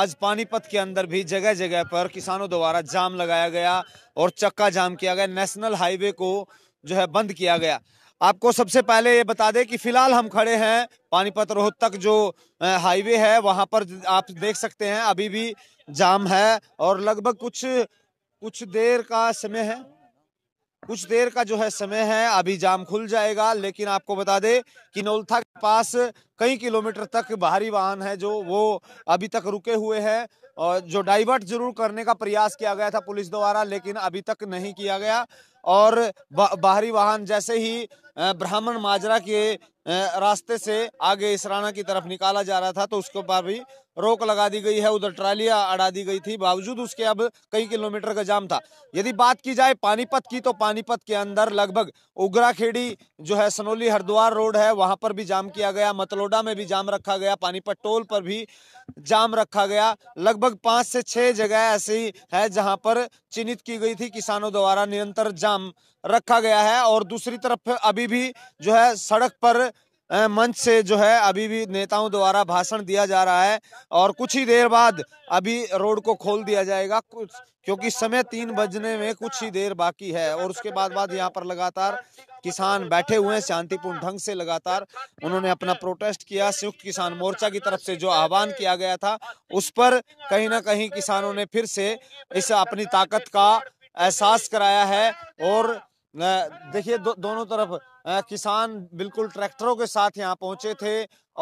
आज पानीपत के अंदर भी जगह जगह पर किसानों द्वारा जाम लगाया गया और चक्का जाम किया गया नेशनल हाईवे को जो है बंद किया गया आपको सबसे पहले ये बता दें कि फिलहाल हम खड़े हैं पानीपत रोहतक जो हाईवे है वहाँ पर आप देख सकते हैं अभी भी जाम है और लगभग कुछ कुछ देर का समय है कुछ देर का जो है समय है अभी जाम खुल जाएगा लेकिन आपको बता दे कि नौलथा के पास कई किलोमीटर तक भारी वाहन है जो वो अभी तक रुके हुए हैं और जो डाइवर्ट जरूर करने का प्रयास किया गया था पुलिस द्वारा लेकिन अभी तक नहीं किया गया और बाहरी वाहन जैसे ही ब्राह्मण माजरा के रास्ते से आगे इसराना की तरफ निकाला जा रहा था तो उसके ऊपर भी रोक लगा दी गई है उधर ट्रालियां अड़ा दी गई थी बावजूद उसके अब कई किलोमीटर का जाम था यदि बात की जाए पानीपत की तो पानीपत के अंदर लगभग खेड़ी जो है सनोली हरिद्वार रोड है वहां पर भी जाम किया गया मतलोडा में भी जाम रखा गया पानीपत टोल पर भी जाम रखा गया लगभग पाँच से छः जगह ऐसी है जहाँ पर चिन्हित की गई थी किसानों द्वारा निरंतर जाम रखा गया है और दूसरी तरफ अभी अभी भी जो है सड़क पर मंच से जो है अभी भी नेताओं द्वारा भाषण दिया जा रहा है और कुछ ही देर बाद अभी रोड को खोल दिया जाएगा कुछ क्योंकि समय तीन बजने में कुछ ही देर बाकी है और उसके बाद बाद यहाँ पर लगातार किसान बैठे हुए हैं शांतिपूर्ण ढंग से लगातार उन्होंने अपना प्रोटेस्ट किया संयुक्त किसान मोर्चा की तरफ से जो आह्वान किया गया था उस पर कहीं ना कहीं किसानों ने फिर से इस अपनी ताकत का एहसास कराया है और देखिए दो, दोनों तरफ किसान बिल्कुल ट्रैक्टरों के साथ यहाँ पहुंचे थे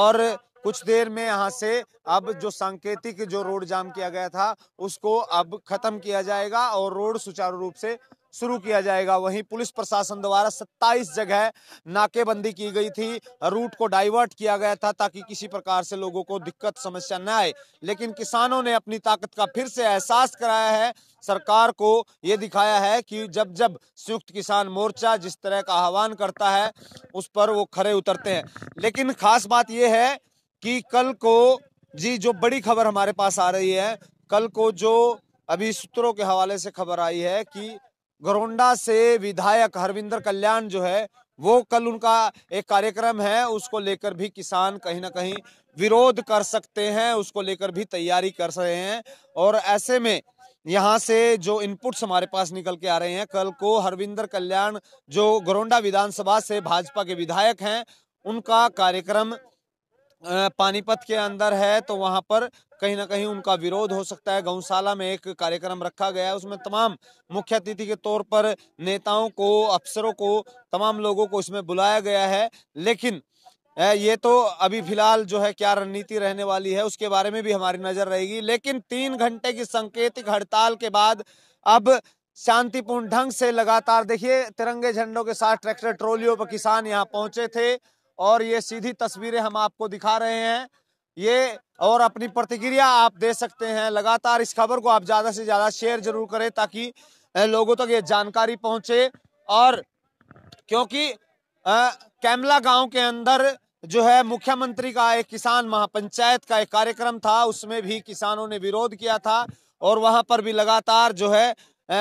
और कुछ देर में यहाँ से अब जो सांकेतिक जो रोड जाम किया गया था उसको अब खत्म किया जाएगा और रोड सुचारू रूप से शुरू किया जाएगा वहीं पुलिस प्रशासन द्वारा 27 जगह नाकेबंदी की गई थी रूट को डाइवर्ट किया गया था ताकि किसी प्रकार से लोगों को दिक्कत समस्या न आए लेकिन किसानों ने अपनी ताकत का फिर से एहसास कराया है सरकार को ये दिखाया है कि जब जब संयुक्त किसान मोर्चा जिस तरह का आह्वान करता है उस पर वो खड़े उतरते हैं लेकिन खास बात यह है कि कल को जी जो बड़ी खबर हमारे पास आ रही है कल को जो अभी सूत्रों के हवाले से खबर आई है कि गरोंडा से विधायक हरविंदर कल्याण जो है वो कल उनका एक कार्यक्रम है उसको लेकर भी किसान कहीं ना कहीं विरोध कर सकते हैं उसको लेकर भी तैयारी कर रहे हैं और ऐसे में यहाँ से जो इनपुट्स हमारे पास निकल के आ रहे हैं कल को हरविंदर कल्याण जो गरोंडा विधानसभा से भाजपा के विधायक हैं उनका कार्यक्रम पानीपत के अंदर है तो वहाँ पर कहीं ना कहीं उनका विरोध हो सकता है गौशाला में एक कार्यक्रम रखा गया है उसमें तमाम मुख्य अतिथि के तौर पर नेताओं को अफसरों को तमाम लोगों को इसमें बुलाया गया है लेकिन ये तो अभी फिलहाल जो है क्या रणनीति रहने वाली है उसके बारे में भी हमारी नजर रहेगी लेकिन तीन घंटे की संकेतिक हड़ताल के बाद अब शांतिपूर्ण ढंग से लगातार देखिए तिरंगे झंडों के साथ ट्रैक्टर ट्रोलियों पर किसान यहाँ पहुंचे थे और ये सीधी तस्वीरें हम आपको दिखा रहे हैं ये और अपनी प्रतिक्रिया आप दे सकते हैं लगातार इस खबर को आप ज़्यादा से ज़्यादा शेयर जरूर करें ताकि लोगों तक ये जानकारी पहुंचे और क्योंकि कैमला गांव के अंदर जो है मुख्यमंत्री का एक किसान महापंचायत का एक कार्यक्रम था उसमें भी किसानों ने विरोध किया था और वहां पर भी लगातार जो है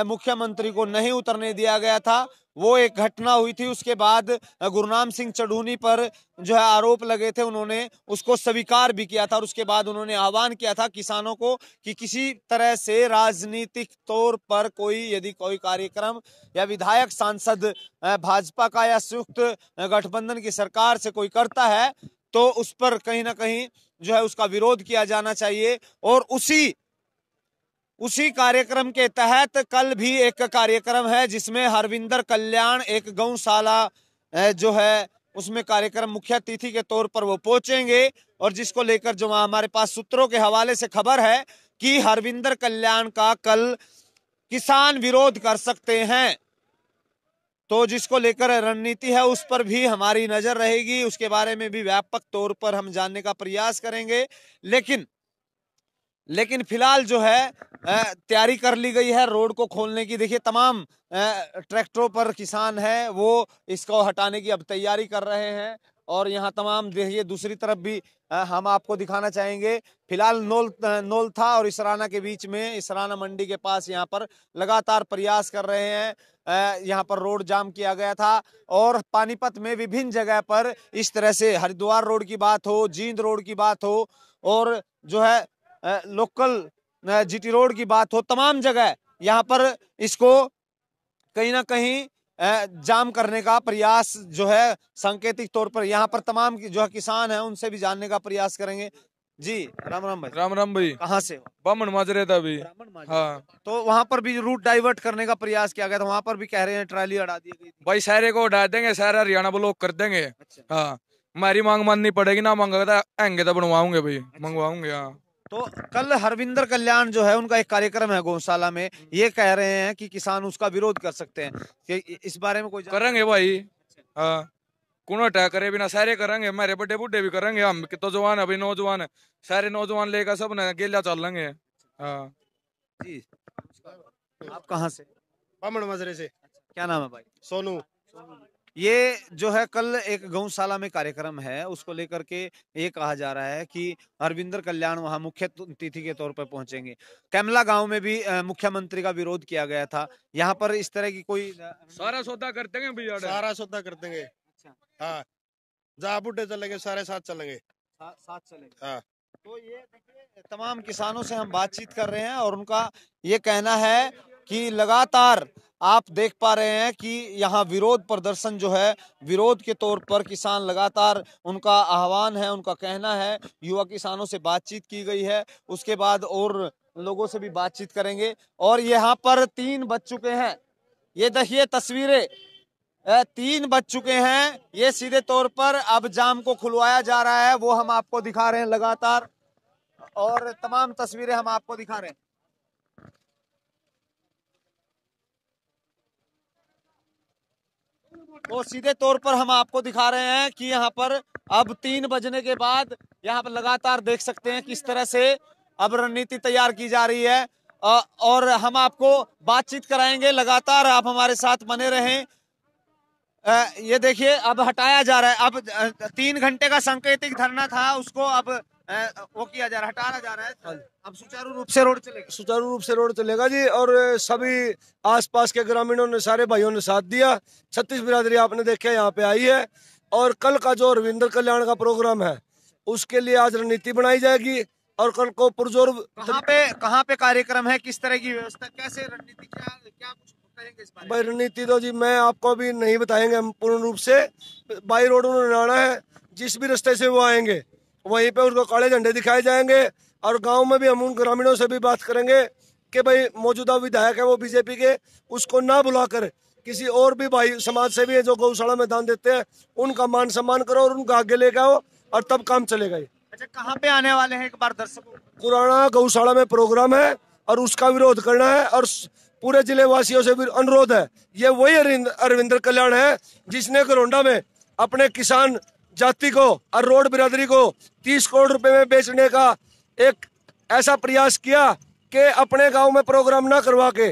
मुख्यमंत्री को नहीं उतरने दिया गया था वो एक घटना हुई थी उसके बाद गुरुनाम सिंह चढ़ूनी पर जो है आरोप लगे थे उन्होंने उसको स्वीकार भी किया था और उसके बाद उन्होंने आह्वान किया था किसानों को कि किसी तरह से राजनीतिक तौर पर कोई यदि कोई कार्यक्रम या विधायक सांसद भाजपा का या संयुक्त गठबंधन की सरकार से कोई करता है तो उस पर कहीं ना कहीं जो है उसका विरोध किया जाना चाहिए और उसी उसी कार्यक्रम के तहत कल भी एक कार्यक्रम है जिसमें हरविंदर कल्याण एक गौशाला जो है उसमें कार्यक्रम मुख्य अतिथि के तौर पर वो पहुंचेंगे और जिसको लेकर जो हमारे पास सूत्रों के हवाले से खबर है कि हरविंदर कल्याण का कल किसान विरोध कर सकते हैं तो जिसको लेकर रणनीति है उस पर भी हमारी नजर रहेगी उसके बारे में भी व्यापक तौर पर हम जानने का प्रयास करेंगे लेकिन लेकिन फिलहाल जो है तैयारी कर ली गई है रोड को खोलने की देखिए तमाम ट्रैक्टरों पर किसान है वो इसको हटाने की अब तैयारी कर रहे हैं और यहाँ तमाम देखिए दूसरी तरफ भी हम आपको दिखाना चाहेंगे फिलहाल नोल नोल था और इसराना के बीच में इसराना मंडी के पास यहाँ पर लगातार प्रयास कर रहे हैं यहाँ पर रोड जाम किया गया था और पानीपत में विभिन्न जगह पर इस तरह से हरिद्वार रोड की बात हो जींद रोड की बात हो और जो है लोकल जीटी रोड की बात हो तमाम जगह यहाँ पर इसको कहीं ना कहीं जाम करने का प्रयास जो है सांकेतिक तौर पर यहाँ पर तमाम जो है किसान है उनसे भी जानने का प्रयास करेंगे जी राम राम भाई राम राम भाई कहाँ से बमन माजरे था अभी हाँ तो वहाँ पर भी रूट डाइवर्ट करने का प्रयास किया गया था वहाँ पर भी कह रहे हैं ट्राली अड़ा दी गई भाई सारे को उठा देंगे सारा हरियाणा ब्लॉक कर देंगे अच्छा। हाँ मेरी मांग माननी पड़ेगी ना मांगा था तो एंगे तो बनवाऊंगे भाई अच्छा। मंगवाऊंगे हाँ तो कल हरविंदर कल्याण जो है उनका एक कार्यक्रम है गौशाला में ये कह रहे हैं कि किसान उसका विरोध कर सकते हैं कि इस बारे में कोई करेंगे भाई हाँ कौन अटैक करे बिना सारे करेंगे मेरे बड़े बुढ़े भी करेंगे हम कितो जवान अभी नौजवान है सारे नौजवान लेकर सब ने गेला चल लेंगे हाँ जी आप कहाँ से बामण मजरे से क्या नाम है भाई सोनू ये जो है कल एक गौशाला में कार्यक्रम है उसको लेकर के ये कहा जा रहा है कि अरविंदर कल्याण वहाँ मुख्य अतिथि के तौर पर पहुंचेंगे कैमला गांव में भी मुख्यमंत्री का विरोध किया गया था यहाँ पर इस तरह की कोई सारा सौदा कर देंगे सारा सौदा कर देंगे अच्छा हाँ जहाँ बुढ़े चलेंगे सारे साथ चलेंगे साथ चलेंगे हाँ तो ये देखिए तमाम किसानों से हम बातचीत कर रहे हैं और उनका ये कहना है कि लगातार आप देख पा रहे हैं कि यहाँ विरोध प्रदर्शन जो है विरोध के तौर पर किसान लगातार उनका आह्वान है उनका कहना है युवा किसानों से बातचीत की गई है उसके बाद और लोगों से भी बातचीत करेंगे और यहाँ पर तीन बज चुके हैं ये देखिए तस्वीरें तीन बज चुके हैं ये सीधे तौर पर अब जाम को खुलवाया जा रहा है वो हम आपको दिखा रहे हैं लगातार और तमाम तस्वीरें हम आपको दिखा रहे हैं तो सीधे तौर पर हम आपको दिखा रहे हैं कि यहाँ पर अब तीन बजने के बाद यहाँ पर लगातार देख सकते हैं किस तरह से अब रणनीति तैयार की जा रही है और हम आपको बातचीत कराएंगे लगातार आप हमारे साथ बने रहें ये देखिए अब हटाया जा रहा है अब तीन घंटे का सांकेतिक धरना था उसको अब वो किया जा रहा है हटाया जा रहा है हाँ अब सुचारू रूप से रोड चलेगा सुचारू रूप से रोड चलेगा जी और सभी आसपास के ग्रामीणों ने सारे भाइयों ने साथ दिया छत्तीस बिरादरी आपने देखे यहाँ पे आई है और कल का जो रविंद्र कल्याण का प्रोग्राम है उसके लिए आज रणनीति बनाई जाएगी और कल को पुरजोर कहाँ पे कहाँ पे कार्यक्रम है किस तरह की व्यवस्था कैसे रणनीति क्या क्या कुछ कहेंगे रणनीति तो जी मैं आपको अभी नहीं बताएंगे हम पूर्ण रूप से बाई रोड उन्होंने आना है जिस भी रास्ते से वो आएंगे वहीं पे उनको काले झंडे दिखाए जाएंगे और गांव में भी हम उन ग्रामीणों से भी बात करेंगे कि भाई मौजूदा विधायक है वो बीजेपी के उसको ना बुलाकर किसी और भी भाई समाज से भी है जो गौशाला में दान देते हैं उनका मान सम्मान करो और उनका आगे ले आओ और तब काम चलेगा ये अच्छा कहाँ पे आने वाले हैं एक बार दर्शकों पुराना गौशाला में प्रोग्राम है और उसका विरोध करना है और पूरे जिले वासियों से भी अनुरोध है ये वही अरविंद अरविंदर कल्याण है जिसने करोंडा में अपने किसान जाति को और रोड बिरादरी को तीस करोड़ रुपए में बेचने का एक ऐसा प्रयास किया कि अपने गांव में प्रोग्राम ना करवा के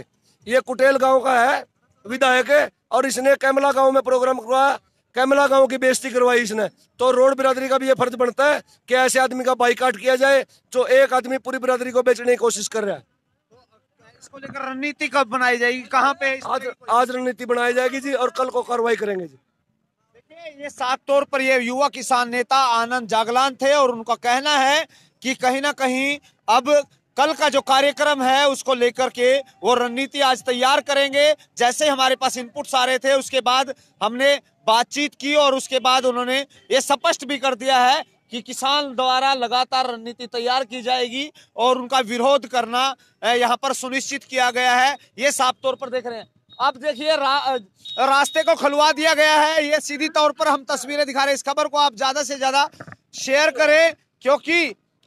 ये कुटेल गांव का है विधायक है और इसने कैमला गांव में प्रोग्राम करवाया कैमला गांव की बेजती करवाई इसने तो रोड बिरादरी का भी ये फर्ज बनता है कि ऐसे आदमी का बाइकाट किया जाए जो एक आदमी पूरी बिरादरी को बेचने की कोशिश कर रहा है इसको लेकर रणनीति कब बनाई जाएगी कहाँ पे आज आज रणनीति बनाई जाएगी जी और कल को कार्रवाई करेंगे जी ये साफ तौर पर ये युवा किसान नेता आनंद जागलान थे और उनका कहना है कि कहीं ना कहीं अब कल का जो कार्यक्रम है उसको लेकर के वो रणनीति आज तैयार करेंगे जैसे हमारे पास इनपुट्स आ रहे थे उसके बाद हमने बातचीत की और उसके बाद उन्होंने ये स्पष्ट भी कर दिया है कि किसान द्वारा लगातार रणनीति तैयार की जाएगी और उनका विरोध करना यहाँ पर सुनिश्चित किया गया है ये साफ तौर पर देख रहे हैं अब देखिए रा, रास्ते को खुलवा दिया गया है ये सीधी तौर पर हम तस्वीरें दिखा रहे हैं इस खबर को आप ज्यादा से ज्यादा शेयर करें क्योंकि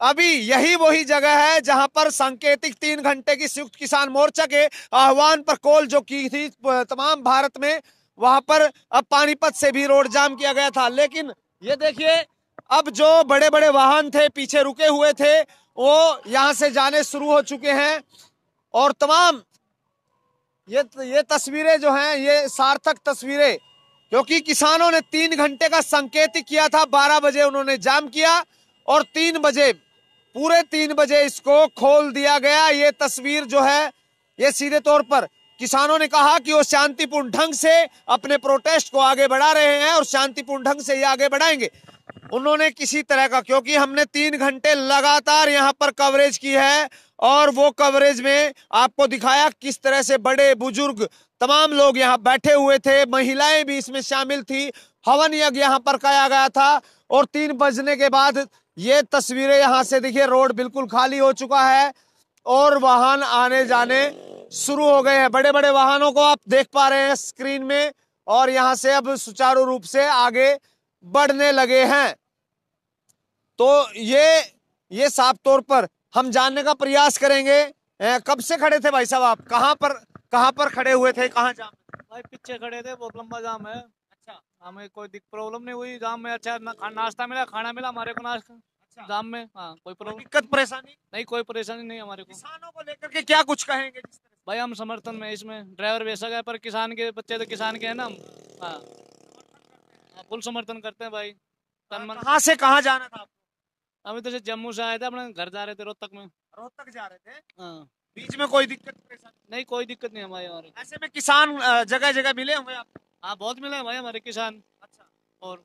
अभी यही वही जगह है जहां पर सांकेतिक तीन घंटे की संयुक्त किसान मोर्चा के आह्वान पर कॉल जो की थी तमाम भारत में वहां पर अब पानीपत से भी रोड जाम किया गया था लेकिन ये देखिए अब जो बड़े बड़े वाहन थे पीछे रुके हुए थे वो यहाँ से जाने शुरू हो चुके हैं और तमाम ये ये तस्वीरें जो हैं ये सार्थक तस्वीरें क्योंकि किसानों ने तीन घंटे का संकेत किया था बारह बजे उन्होंने जाम किया और तीन बजे पूरे तीन बजे इसको खोल दिया गया ये तस्वीर जो है ये सीधे तौर पर किसानों ने कहा कि वो शांतिपूर्ण ढंग से अपने प्रोटेस्ट को आगे बढ़ा रहे हैं और शांतिपूर्ण ढंग से ये आगे बढ़ाएंगे उन्होंने किसी तरह का क्योंकि हमने तीन घंटे लगातार यहाँ पर कवरेज की है और वो कवरेज में आपको दिखाया किस तरह से बड़े बुजुर्ग तमाम लोग यहाँ बैठे हुए थे महिलाएं भी इसमें शामिल थी हवन यज्ञ यहाँ पर कराया गया था और तीन बजने के बाद ये तस्वीरें यहाँ से देखिए रोड बिल्कुल खाली हो चुका है और वाहन आने जाने शुरू हो गए हैं बड़े बड़े वाहनों को आप देख पा रहे हैं स्क्रीन में और यहां से अब सुचारू रूप से आगे बढ़ने लगे हैं तो ये ये साफ तौर पर हम जानने का प्रयास करेंगे कब से खड़े थे भाई साहब आप कहाँ पर कहां पर खड़े हुए थे कहां जाम भाई पीछे खड़े थे बहुत लंबा जाम है अच्छा हमें कोई दिक्कत प्रॉब्लम नहीं हुई जाम में अच्छा ना, नाश्ता मिला खाना मिला हमारे को नाश्ता अच्छा। जाम में हाँ कोई प्रॉब्लम दिक्कत परेशानी नहीं कोई परेशानी नहीं हमारे को किसानों को लेकर के क्या कुछ कहेंगे भाई हम समर्थन में इसमें ड्राइवर बेसा गया पर किसान के बच्चे तो किसान के है ना हम हाँ।, हाँ फुल समर्थन करते हैं भाई कहा कहाँ से कहाँ जाना था आपको अभी तो से जम्मू से आए थे अपने घर जा रहे थे रोहतक में रोहतक जा रहे थे हाँ बीच में कोई दिक्कत नहीं कोई दिक्कत नहीं हमारे और ऐसे में किसान जगह जगह मिले हुए आप हाँ बहुत मिले भाई हमारे किसान अच्छा और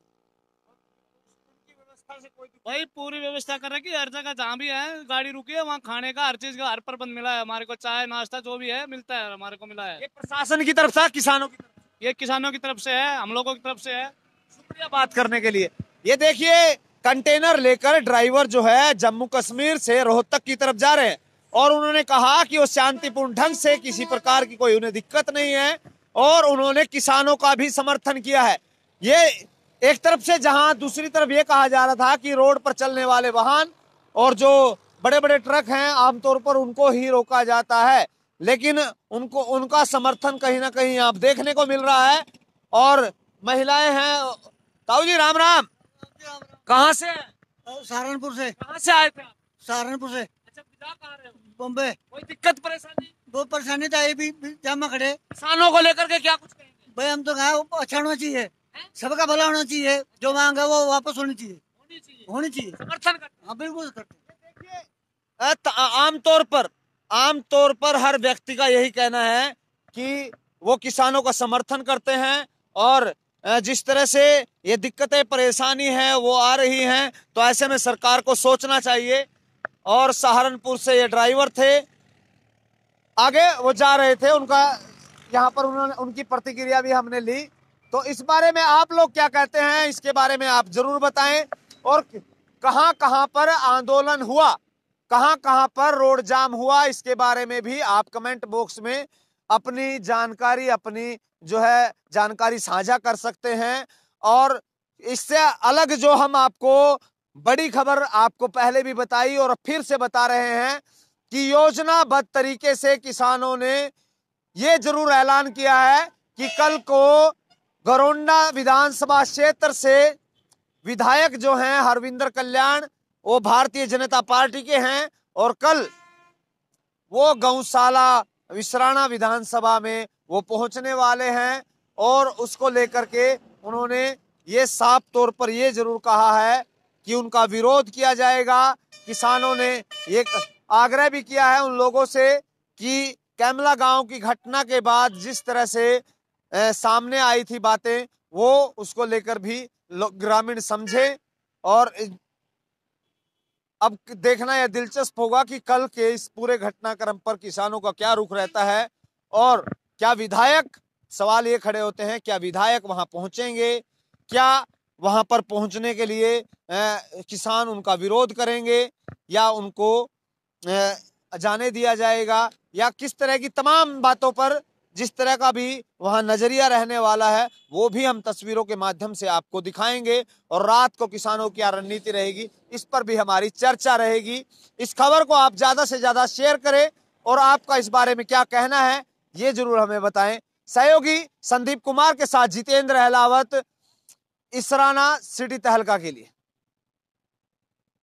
भाई पूरी व्यवस्था कर रखी है हर जगह जहाँ भी है गाड़ी रुकी है वहाँ खाने का हर चीज का हर प्रबंध मिला है हमारे को चाय नाश्ता जो भी है मिलता है हमारे को मिला है ये प्रशासन की तरफ से किसानों की तरफ ये किसानों की तरफ से है हम लोगों की तरफ से है शुक्रिया बात करने के लिए ये देखिए कंटेनर लेकर ड्राइवर जो है जम्मू कश्मीर से रोहतक की तरफ जा रहे हैं और उन्होंने कहा कि वो शांतिपूर्ण ढंग से किसी प्रकार की कोई उन्हें दिक्कत नहीं है और उन्होंने किसानों का भी समर्थन किया है ये एक तरफ से जहां दूसरी तरफ ये कहा जा रहा था कि रोड पर चलने वाले वाहन और जो बड़े बड़े ट्रक हैं आमतौर पर उनको ही रोका जाता है लेकिन उनको उनका समर्थन कहीं ना कहीं आप देखने को मिल रहा है और महिलाएं हैं ताऊ जी राम राम कहाँ से सहारनपुर से कहाँ से आए थे सहारनपुर से अच्छा बॉम्बे कोई दिक्कत परेशानी बहुत परेशानी तो आई भी जमा खड़े किसानों को लेकर के क्या कुछ भाई हम तो कहा अच्छा चाहिए सबका भला होना चाहिए जो मांगा वो वापस होनी चाहिए होनी चाहिए समर्थन हाँ बिल्कुल आमतौर पर आमतौर पर हर व्यक्ति का यही कहना है कि वो किसानों का समर्थन करते हैं और जिस तरह से ये दिक्कतें परेशानी है वो आ रही हैं तो ऐसे में सरकार को सोचना चाहिए और सहारनपुर से ये ड्राइवर थे आगे वो जा रहे थे उनका यहाँ पर उन्होंने उनकी प्रतिक्रिया भी हमने ली तो इस बारे में आप लोग क्या कहते हैं इसके बारे में आप जरूर बताएं और कहां कहां पर आंदोलन हुआ कहां कहां पर रोड जाम हुआ इसके बारे में भी आप कमेंट बॉक्स में अपनी जानकारी अपनी जो है जानकारी साझा कर सकते हैं और इससे अलग जो हम आपको बड़ी खबर आपको पहले भी बताई और फिर से बता रहे हैं कि योजनाबद्ध तरीके से किसानों ने ये जरूर ऐलान किया है कि कल को गरोंडा विधानसभा क्षेत्र से विधायक जो हैं हरविंदर कल्याण वो भारतीय जनता पार्टी के हैं और कल वो गौशाला विश्राणा विधानसभा में वो पहुंचने वाले हैं और उसको लेकर के उन्होंने ये साफ तौर पर ये जरूर कहा है कि उनका विरोध किया जाएगा किसानों ने एक आग्रह भी किया है उन लोगों से कि कैमला गांव की घटना के बाद जिस तरह से सामने आई थी बातें वो उसको लेकर भी ग्रामीण समझे और अब देखना यह दिलचस्प होगा कि कल के इस पूरे घटनाक्रम पर किसानों का क्या रुख रहता है और क्या विधायक सवाल ये खड़े होते हैं क्या विधायक वहां पहुंचेंगे क्या वहां पर पहुंचने के लिए ए, किसान उनका विरोध करेंगे या उनको ए, जाने दिया जाएगा या किस तरह की तमाम बातों पर जिस तरह का भी वहाँ नज़रिया रहने वाला है वो भी हम तस्वीरों के माध्यम से आपको दिखाएंगे और रात को किसानों की रणनीति रहेगी इस पर भी हमारी चर्चा रहेगी इस खबर को आप ज़्यादा से ज़्यादा शेयर करें और आपका इस बारे में क्या कहना है ये जरूर हमें बताएं सहयोगी संदीप कुमार के साथ जितेंद्र अहलावत इसराना सिटी तहलका के लिए